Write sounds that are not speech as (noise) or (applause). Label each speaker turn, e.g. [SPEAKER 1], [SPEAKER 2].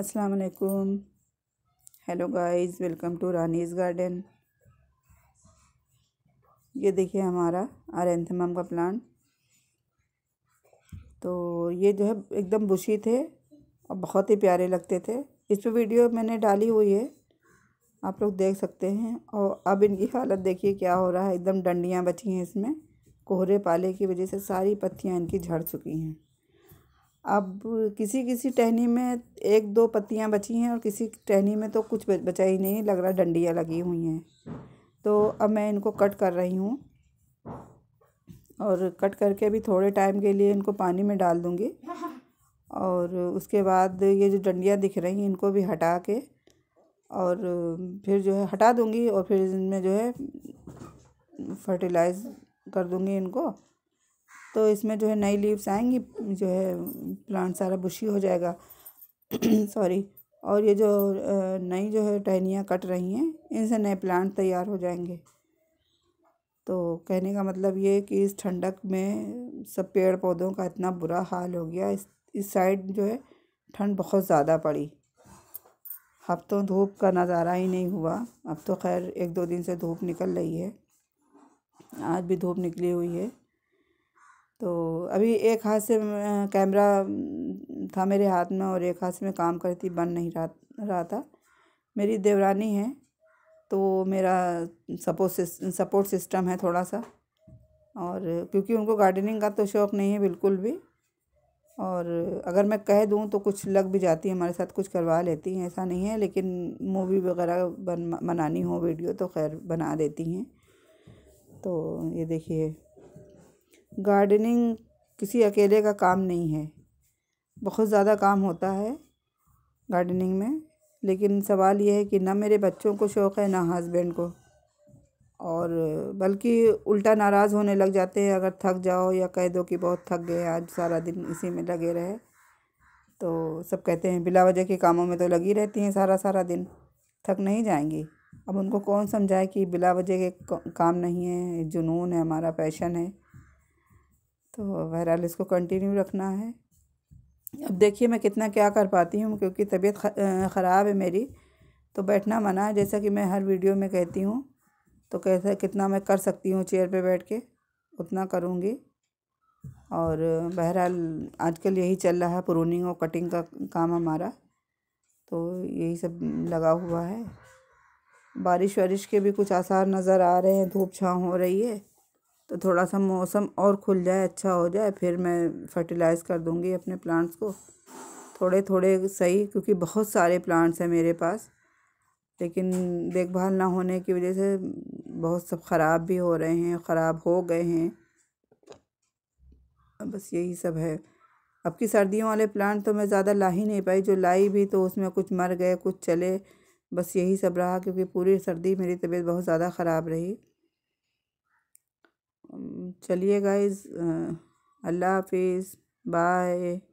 [SPEAKER 1] अस्सलाम वालेकुम hello guys welcome to Rani's garden ये देखिए हमारा आरेंथमम का प्लांट तो ये जो है एकदम बुशी थे और बहुत ही प्यारे लगते थे इस पर वीडियो मैंने डाली हुई है आप लोग देख सकते हैं और अब इनकी हालत देखिए क्या हो रहा है एकदम डंडियाँ बची हैं इसमें कोहरे पाले की वजह से सारी पत्तियाँ इनकी झड़ चुकी हैं अब किसी किसी टहनी में एक दो पत्तियां बची हैं और किसी टहनी में तो कुछ बचा ही नहीं लग रहा डंडियाँ लगी हुई हैं तो अब मैं इनको कट कर रही हूँ और कट करके अभी थोड़े टाइम के लिए इनको पानी में डाल दूँगी और उसके बाद ये जो डंडियाँ दिख रही हैं इनको भी हटा के और फिर जो है हटा दूँगी और फिर इनमें जो है फर्टिलाइज़ कर दूँगी इनको तो इसमें जो है नई लीव्स आएंगी जो है प्लांट सारा बुशी हो जाएगा (clears throat) सॉरी और ये जो नई जो है टहनियाँ कट रही हैं इनसे नए प्लांट तैयार हो जाएंगे तो कहने का मतलब ये कि इस ठंडक में सब पेड़ पौधों का इतना बुरा हाल हो गया इस इस साइड जो है ठंड बहुत ज़्यादा पड़ी हफ्तों धूप का नज़ारा ही नहीं हुआ अब तो खैर एक दो दिन से धूप निकल रही है आज भी धूप निकली हुई है तो अभी एक हाथ से कैमरा था मेरे हाथ में और एक हाथ से मैं काम करती बन नहीं रहा रहा था मेरी देवरानी है तो मेरा सपोर्ट सपोर्ट सिस्टम है थोड़ा सा और क्योंकि उनको गार्डनिंग का तो शौक़ नहीं है बिल्कुल भी और अगर मैं कह दूँ तो कुछ लग भी जाती है हमारे साथ कुछ करवा लेती हैं ऐसा नहीं है लेकिन मूवी वगैरह बन बनानी हो वीडियो तो खैर बना देती हैं तो ये देखिए गार्डनिंग किसी अकेले का काम नहीं है बहुत ज़्यादा काम होता है गार्डनिंग में लेकिन सवाल यह है कि ना मेरे बच्चों को शौक़ है ना हस्बैंड को और बल्कि उल्टा नाराज़ होने लग जाते हैं अगर थक जाओ या कह दो कि बहुत थक गए आज सारा दिन इसी में लगे रहे तो सब कहते हैं बिला वजह के कामों में तो लगी रहती हैं सारा सारा दिन थक नहीं जाएंगी अब उनको कौन समझाए कि बिला वजह के काम नहीं है जुनून है हमारा पैशन है तो बहरहाल इसको कंटिन्यू रखना है अब देखिए मैं कितना क्या कर पाती हूँ क्योंकि तबीयत ख़राब है मेरी तो बैठना मना है जैसा कि मैं हर वीडियो में कहती हूँ तो कैसे कितना मैं कर सकती हूँ चेयर पे बैठ के उतना करूँगी और बहरहाल आजकल यही चल रहा है प्रोनिंग और कटिंग का काम हमारा तो यही सब लगा हुआ है बारिश वारिश के भी कुछ आसार नज़र आ रहे हैं धूप छाँव हो रही है तो थोड़ा सा मौसम और खुल जाए अच्छा हो जाए फिर मैं फर्टिलाइज़ कर दूँगी अपने प्लांट्स को थोड़े थोड़े सही क्योंकि बहुत सारे प्लांट्स हैं मेरे पास लेकिन देखभाल ना होने की वजह से बहुत सब ख़राब भी हो रहे हैं ख़राब हो गए हैं बस यही सब है अब की सर्दियों वाले प्लांट तो मैं ज़्यादा ला ही नहीं पाई जो लाई भी तो उसमें कुछ मर गए कुछ चले बस यही सब रहा क्योंकि पूरी सर्दी मेरी तबीयत बहुत ज़्यादा ख़राब रही चलिए गाइज़ अल्लाह हाफिज़ बाय